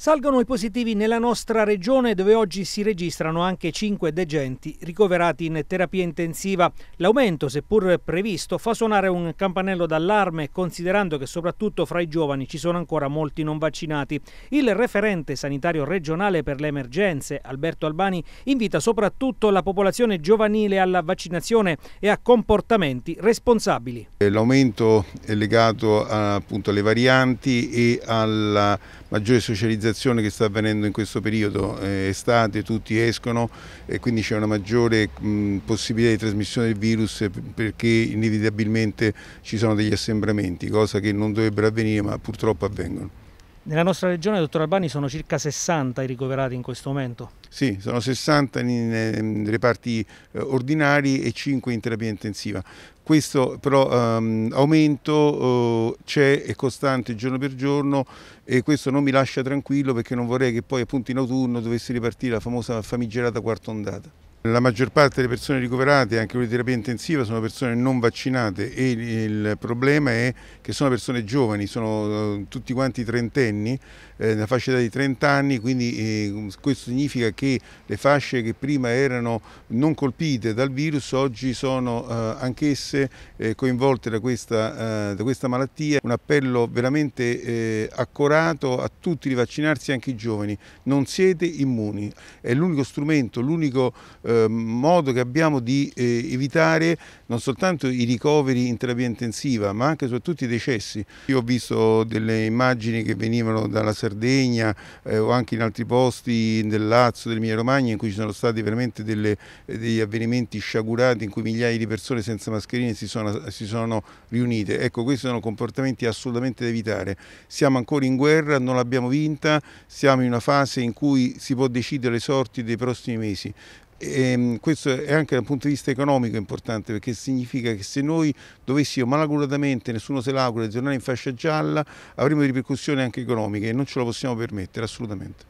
Salgono i positivi nella nostra regione dove oggi si registrano anche 5 degenti ricoverati in terapia intensiva. L'aumento, seppur previsto, fa suonare un campanello d'allarme considerando che soprattutto fra i giovani ci sono ancora molti non vaccinati. Il referente sanitario regionale per le emergenze, Alberto Albani, invita soprattutto la popolazione giovanile alla vaccinazione e a comportamenti responsabili. Eh, l'aumento è legato appunto alle varianti e alla maggiore socializzazione urbanizzazione che sta avvenendo in questo periodo, eh, estate tutti escono e quindi c'è una maggiore mh, possibilità di trasmissione del virus perché inevitabilmente ci sono degli assembramenti, cosa che non dovrebbero avvenire ma purtroppo avvengono. Nella nostra regione, dottor Albani, sono circa 60 i ricoverati in questo momento. Sì, sono 60 in, reparti eh, ordinari e 5 in terapia intensiva. Questo però um, aumento uh, c'è, è costante giorno per giorno e questo non mi lascia tranquillo perché non vorrei che poi appunto in autunno dovesse ripartire la famosa famigerata quarta ondata. La maggior parte delle persone ricoverate, anche con di terapia intensiva, sono persone non vaccinate e il problema è che sono persone giovani, sono eh, tutti quanti trentenni, eh, nella fascia di 30 anni, quindi eh, questo significa che le fasce che prima erano non colpite dal virus oggi sono eh, anch'esse eh, coinvolte da questa, eh, da questa, malattia. Un appello veramente accorato a tutti di vaccinarsi, anche i giovani. Non siete immuni, è l'unico strumento, l'unico Ehm, modo che abbiamo di eh, evitare non soltanto i ricoveri in terapia intensiva ma anche soprattutto i decessi. Io ho visto delle immagini che venivano dalla Sardegna eh, o anche in altri posti del Lazio, dell'Emilia Romagna in cui ci sono stati veramente delle, eh, degli avvenimenti sciagurati in cui migliaia di persone senza mascherine si sono, si sono riunite. Ecco, questi sono comportamenti assolutamente da evitare. Siamo ancora in guerra, non l'abbiamo vinta, siamo in una fase in cui si può decidere le sorti dei prossimi mesi. E ehm, questo è anche dal punto di vista economico importante perché significa che se noi dovessimo malaguratamente, nessuno se l'augura, aggiornare in fascia gialla avremmo ripercussioni anche economiche e non ce lo possiamo permettere assolutamente.